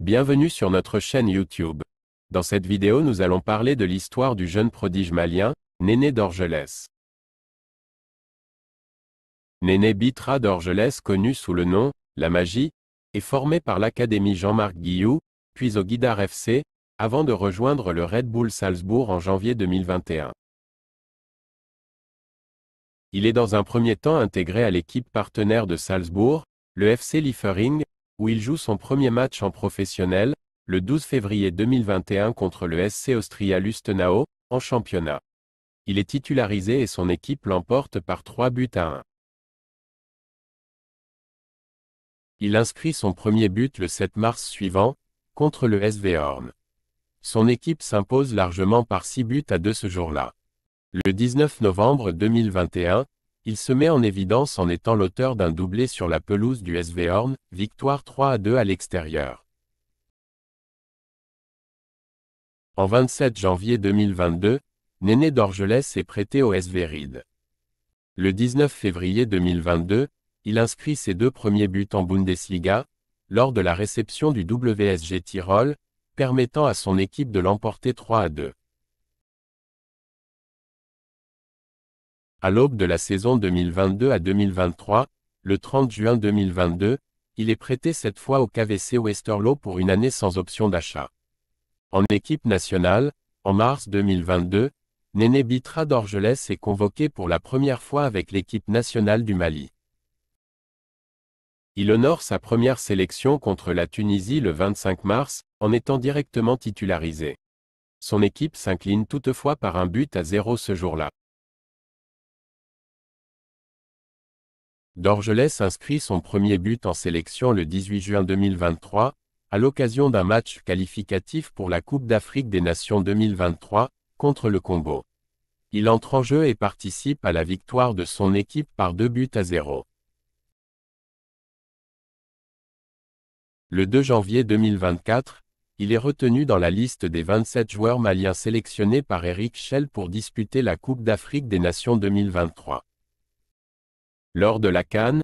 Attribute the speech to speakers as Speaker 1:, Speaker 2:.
Speaker 1: Bienvenue sur notre chaîne YouTube. Dans cette vidéo nous allons parler de l'histoire du jeune prodige malien, Néné d'Orgelès. Néné Bitra d'Orgelès connu sous le nom, La Magie, est formé par l'Académie Jean-Marc Guillou, puis au Guidar FC, avant de rejoindre le Red Bull Salzbourg en janvier 2021. Il est dans un premier temps intégré à l'équipe partenaire de Salzbourg, le FC Liefering, où il joue son premier match en professionnel, le 12 février 2021 contre le SC Austria Lustenau, en championnat. Il est titularisé et son équipe l'emporte par 3 buts à 1. Il inscrit son premier but le 7 mars suivant, contre le SV Horn. Son équipe s'impose largement par 6 buts à 2 ce jour-là. Le 19 novembre 2021, il se met en évidence en étant l'auteur d'un doublé sur la pelouse du SV Horn, victoire 3 à 2 à l'extérieur. En 27 janvier 2022, Néné d'Orgelès est prêté au SV RIDE. Le 19 février 2022, il inscrit ses deux premiers buts en Bundesliga, lors de la réception du WSG Tirol, permettant à son équipe de l'emporter 3 à 2. À l'aube de la saison 2022 à 2023, le 30 juin 2022, il est prêté cette fois au KVC Westerlo pour une année sans option d'achat. En équipe nationale, en mars 2022, Néné Bitra d'Orgelès est convoqué pour la première fois avec l'équipe nationale du Mali. Il honore sa première sélection contre la Tunisie le 25 mars, en étant directement titularisé. Son équipe s'incline toutefois par un but à zéro ce jour-là. Dorgelès inscrit son premier but en sélection le 18 juin 2023, à l'occasion d'un match qualificatif pour la Coupe d'Afrique des Nations 2023, contre le Congo. Il entre en jeu et participe à la victoire de son équipe par deux buts à zéro. Le 2 janvier 2024, il est retenu dans la liste des 27 joueurs maliens sélectionnés par Eric Schell pour disputer la Coupe d'Afrique des Nations 2023 lors de la canne,